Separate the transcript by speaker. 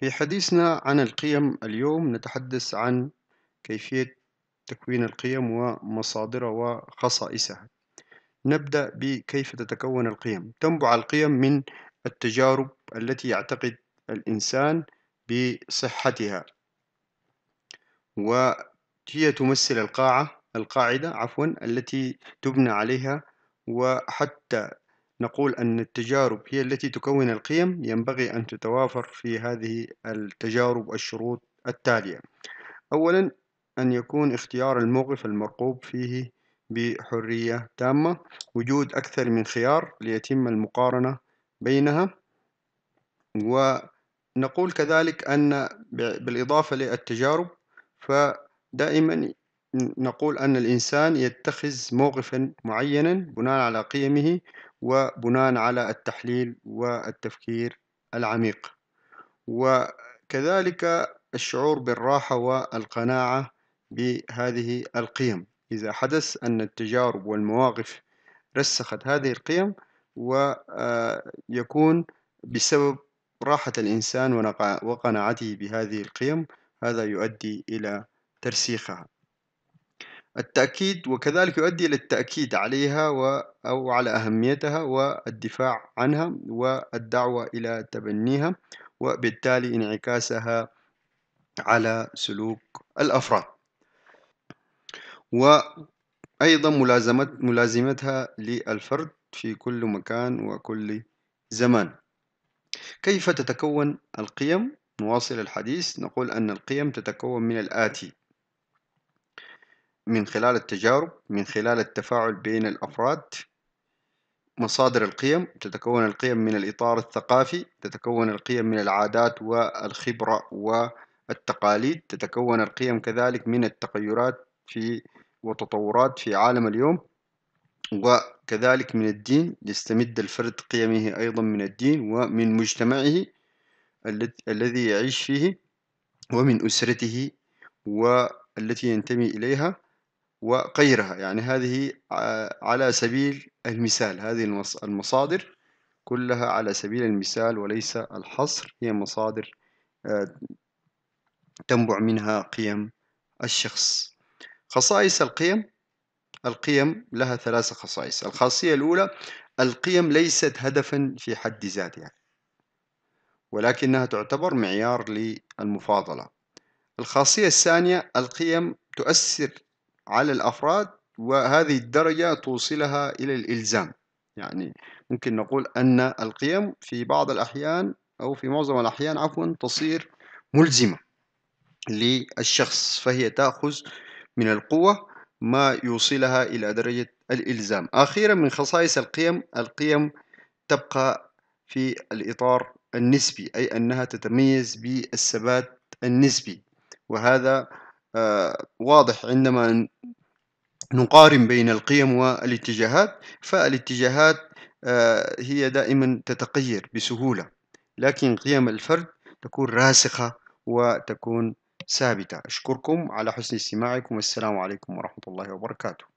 Speaker 1: في حديثنا عن القيم اليوم نتحدث عن كيفية تكوين القيم ومصادرها وخصائصها نبدأ بكيف تتكون القيم تنبع القيم من التجارب التي يعتقد الإنسان بصحتها وهي تمثل القاعة القاعدة عفوا التي تبنى عليها وحتى نقول أن التجارب هي التي تكون القيم ينبغي أن تتوافر في هذه التجارب الشروط التالية أولا أن يكون اختيار الموقف المرغوب فيه بحرية تامة وجود أكثر من خيار ليتم المقارنة بينها ونقول كذلك أن بالإضافة للتجارب فدائما نقول أن الإنسان يتخذ موقفا معينا بناء على قيمه وبناء على التحليل والتفكير العميق وكذلك الشعور بالراحة والقناعة بهذه القيم إذا حدث أن التجارب والمواقف رسخت هذه القيم ويكون آه، بسبب راحة الإنسان وقناعته بهذه القيم هذا يؤدي إلى ترسيخها التأكيد وكذلك يؤدي إلى التأكيد عليها و أو على أهميتها والدفاع عنها والدعوة إلى تبنيها وبالتالي انعكاسها على سلوك الأفراد وأيضا ملازمت ملازمتها للفرد في كل مكان وكل زمان كيف تتكون القيم؟ نواصل الحديث نقول أن القيم تتكون من الآتي من خلال التجارب من خلال التفاعل بين الأفراد مصادر القيم تتكون القيم من الإطار الثقافي تتكون القيم من العادات والخبرة والتقاليد تتكون القيم كذلك من التغيرات في وتطورات في عالم اليوم وكذلك من الدين يستمد الفرد قيمه أيضا من الدين ومن مجتمعه الذي يعيش فيه ومن أسرته والتي ينتمي إليها وغيرها يعني هذه على سبيل المثال هذه المصادر كلها على سبيل المثال وليس الحصر هي مصادر آه، تنبع منها قيم الشخص خصائص القيم القيم لها ثلاث خصائص الخاصية الأولى القيم ليست هدفا في حد ذاتها ولكنها تعتبر معيار للمفاضلة الخاصية الثانية القيم تؤثر على الأفراد وهذه الدرجة توصلها إلى الإلزام يعني ممكن نقول أن القيم في بعض الأحيان أو في معظم الأحيان عفوا تصير ملزمة للشخص فهي تأخذ من القوة ما يوصلها إلى درجة الإلزام أخيرا من خصائص القيم القيم تبقى في الإطار النسبي أي أنها تتميز بالثبات النسبي وهذا آه، واضح عندما نقارن بين القيم والاتجاهات فالاتجاهات آه، هي دائما تتغير بسهولة لكن قيم الفرد تكون راسخة وتكون ثابتة أشكركم على حسن استماعكم والسلام عليكم ورحمة الله وبركاته